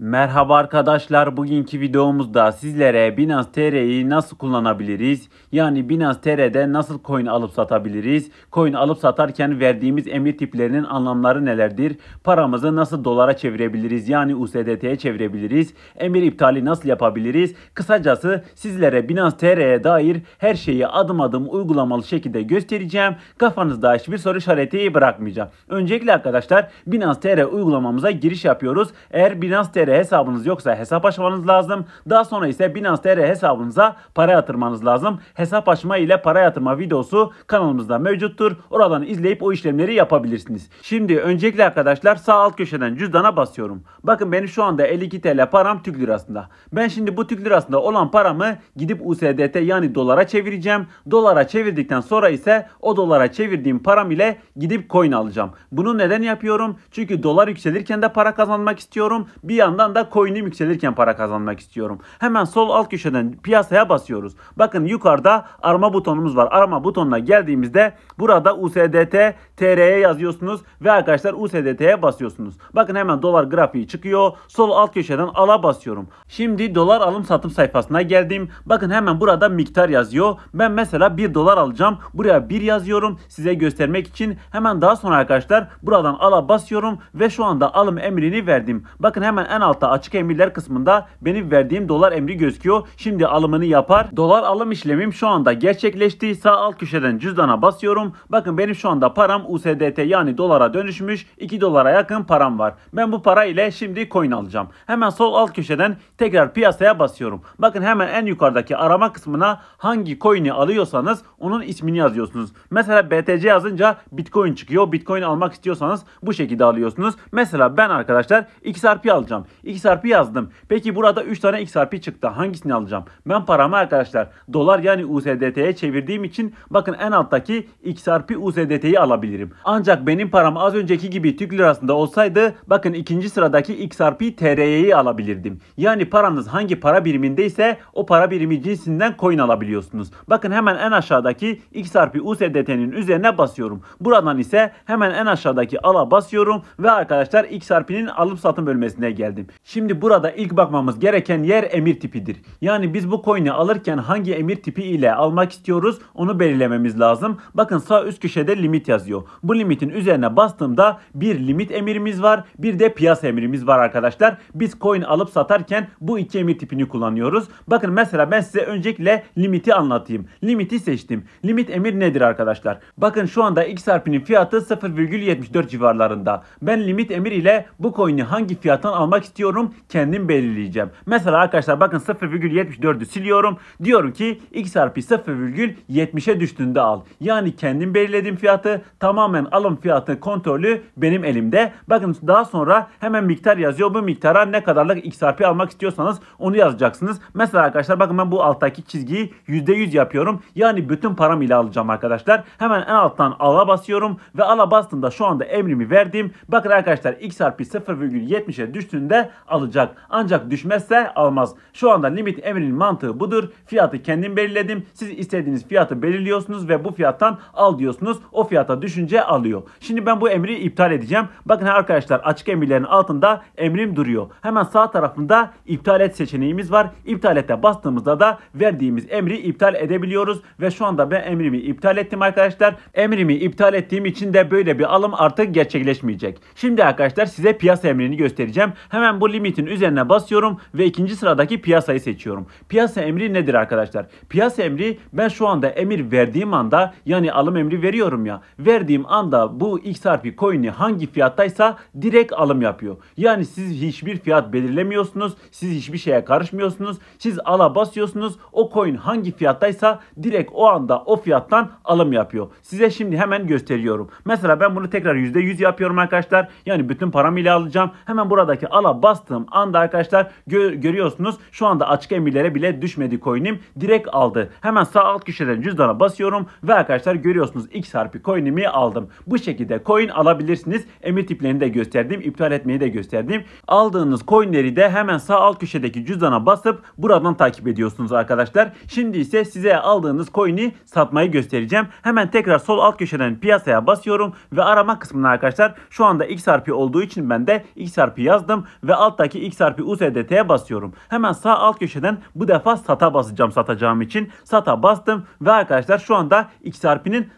Merhaba arkadaşlar bugünkü videomuzda sizlere Binance TR'yi nasıl kullanabiliriz? Yani Binance TR'de nasıl coin alıp satabiliriz? Coin alıp satarken verdiğimiz emir tiplerinin anlamları nelerdir? Paramızı nasıl dolara çevirebiliriz? Yani USDT'ye çevirebiliriz? Emir iptali nasıl yapabiliriz? Kısacası sizlere Binance TR'ye dair her şeyi adım adım uygulamalı şekilde göstereceğim. Kafanızda hiçbir soru işareti bırakmayacağım. Öncelikle arkadaşlar Binance TR uygulamamıza giriş yapıyoruz. Eğer Binance TR TR hesabınız yoksa hesap açmanız lazım. Daha sonra ise Binance TR hesabınıza para yatırmanız lazım. Hesap açma ile para yatırma videosu kanalımızda mevcuttur. Oradan izleyip o işlemleri yapabilirsiniz. Şimdi öncelikle arkadaşlar sağ alt köşeden cüzdana basıyorum. Bakın benim şu anda 52 TL param Türk lirasında. Ben şimdi bu Türk lirasında olan paramı gidip USDT yani dolara çevireceğim. Dolara çevirdikten sonra ise o dolara çevirdiğim param ile gidip coin alacağım. Bunu neden yapıyorum? Çünkü dolar yükselirken de para kazanmak istiyorum. Bir yandan yandan da coin'im yükselirken para kazanmak istiyorum. Hemen sol alt köşeden piyasaya basıyoruz. Bakın yukarıda arama butonumuz var. Arama butonuna geldiğimizde burada USDT TR'ye yazıyorsunuz ve arkadaşlar USDT'ye basıyorsunuz. Bakın hemen dolar grafiği çıkıyor. Sol alt köşeden ala basıyorum. Şimdi dolar alım satım sayfasına geldim. Bakın hemen burada miktar yazıyor. Ben mesela 1 dolar alacağım. Buraya 1 yazıyorum size göstermek için. Hemen daha sonra arkadaşlar buradan ala basıyorum ve şu anda alım emrini verdim. Bakın hemen en alt altta açık emirler kısmında benim verdiğim dolar emri gözüküyor. Şimdi alımını yapar. Dolar alım işlemim şu anda gerçekleşti. Sağ alt köşeden cüzdana basıyorum. Bakın benim şu anda param USDT yani dolara dönüşmüş. 2 dolara yakın param var. Ben bu para ile şimdi coin alacağım. Hemen sol alt köşeden tekrar piyasaya basıyorum. Bakın hemen en yukarıdaki arama kısmına hangi coin'i alıyorsanız onun ismini yazıyorsunuz. Mesela BTC yazınca Bitcoin çıkıyor. Bitcoin almak istiyorsanız bu şekilde alıyorsunuz. Mesela ben arkadaşlar XRP alacağım. X harfi yazdım. Peki burada 3 tane X harfi çıktı. Hangisini alacağım? Ben paramı arkadaşlar dolar yani USDT'ye çevirdiğim için bakın en alttaki X harfi USDT'yi alabilirim. Ancak benim param az önceki gibi Türk lirasında olsaydı bakın ikinci sıradaki X harfi TRY'yi alabilirdim. Yani paranız hangi para birimindeyse o para birimi cinsinden coin alabiliyorsunuz. Bakın hemen en aşağıdaki X harfi USDT'nin üzerine basıyorum. Buradan ise hemen en aşağıdaki ala basıyorum ve arkadaşlar X harfinin alım satım bölmesine geldim. Şimdi burada ilk bakmamız gereken yer emir tipidir. Yani biz bu coin'i alırken hangi emir tipi ile almak istiyoruz onu belirlememiz lazım. Bakın sağ üst köşede limit yazıyor. Bu limitin üzerine bastığımda bir limit emirimiz var bir de piyasa emirimiz var arkadaşlar. Biz coin alıp satarken bu iki emir tipini kullanıyoruz. Bakın mesela ben size öncelikle limiti anlatayım. Limiti seçtim. Limit emir nedir arkadaşlar? Bakın şu anda XRP'nin fiyatı 0,74 civarlarında. Ben limit emir ile bu coin'i hangi fiyattan almak istiyorum kendim belirleyeceğim. Mesela arkadaşlar bakın 0,74'ü siliyorum. Diyorum ki x artı 0,70'e düştüğünde al. Yani kendim belirlediğim fiyatı tamamen alım fiyatı kontrolü benim elimde. Bakın daha sonra hemen miktar yazıyor. Bu miktara ne kadarlık x artı almak istiyorsanız onu yazacaksınız. Mesela arkadaşlar bakın ben bu alttaki çizgiyi %100 yapıyorum. Yani bütün param ile alacağım arkadaşlar. Hemen en alttan ala basıyorum ve ala bastığımda şu anda emrimi verdim. Bakın arkadaşlar x artı 0,70'e düştüğünde düşerse alacak. Ancak düşmezse almaz. Şu anda limit emrinin mantığı budur. Fiyatı kendim belirledim. Siz istediğiniz fiyatı belirliyorsunuz ve bu fiyattan al diyorsunuz. O fiyata düşünce alıyor. Şimdi ben bu emri iptal edeceğim. Bakın arkadaşlar açık emirlerin altında emrim duruyor. Hemen sağ tarafında iptal et seçeneğimiz var. İptal ete bastığımızda da verdiğimiz emri iptal edebiliyoruz. Ve şu anda ben emrimi iptal ettim arkadaşlar. Emrimi iptal ettiğim için de böyle bir alım artık gerçekleşmeyecek. Şimdi arkadaşlar size piyasa emrini göstereceğim. Hemen Hemen bu limitin üzerine basıyorum ve ikinci sıradaki piyasayı seçiyorum. Piyasa emri nedir arkadaşlar? Piyasa emri ben şu anda emir verdiğim anda yani alım emri veriyorum ya. Verdiğim anda bu XRP coin'i hangi fiyattaysa direkt alım yapıyor. Yani siz hiçbir fiyat belirlemiyorsunuz. Siz hiçbir şeye karışmıyorsunuz. Siz ala basıyorsunuz. O coin hangi fiyattaysa direkt o anda o fiyattan alım yapıyor. Size şimdi hemen gösteriyorum. Mesela ben bunu tekrar %100 yapıyorum arkadaşlar. Yani bütün param ile alacağım. Hemen buradaki ala bastığım anda arkadaşlar gö görüyorsunuz şu anda açık emirlere bile düşmedi coin'im. Direkt aldı. Hemen sağ alt köşeden cüzdana basıyorum ve arkadaşlar görüyorsunuz X harfi coin'imi aldım. Bu şekilde coin alabilirsiniz. Emir tiplerini de gösterdim. iptal etmeyi de gösterdim. Aldığınız coin'leri de hemen sağ alt köşedeki cüzdana basıp buradan takip ediyorsunuz arkadaşlar. Şimdi ise size aldığınız coin'i satmayı göstereceğim. Hemen tekrar sol alt köşeden piyasaya basıyorum ve arama kısmına arkadaşlar şu anda XRP olduğu için ben de XRP yazdım ve alttaki XRP USDT'ye basıyorum. Hemen sağ alt köşeden bu defa sata basacağım satacağım için. Sata bastım ve arkadaşlar şu anda x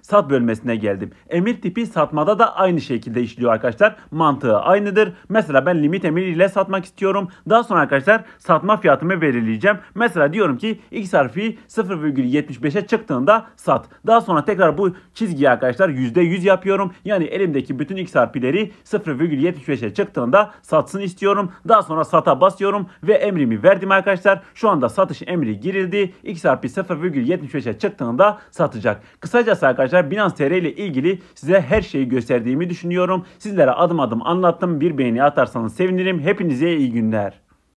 sat bölmesine geldim. Emir tipi satmada da aynı şekilde işliyor arkadaşlar. Mantığı aynıdır. Mesela ben limit ile satmak istiyorum. Daha sonra arkadaşlar satma fiyatımı belirleyeceğim. Mesela diyorum ki XRP 0,75'e çıktığında sat. Daha sonra tekrar bu çizgiyi arkadaşlar %100 yapıyorum. Yani elimdeki bütün XRP'leri 0,75'e çıktığında satsın istiyorum yapıyorum. Daha sonra sata basıyorum ve emrimi verdim arkadaşlar. Şu anda satış emri girildi. XRP 0,75'e çıktığında satacak. Kısacası arkadaşlar Binance TR ile ilgili size her şeyi gösterdiğimi düşünüyorum. Sizlere adım adım anlattım. Bir beğeni atarsanız sevinirim. Hepinize iyi günler.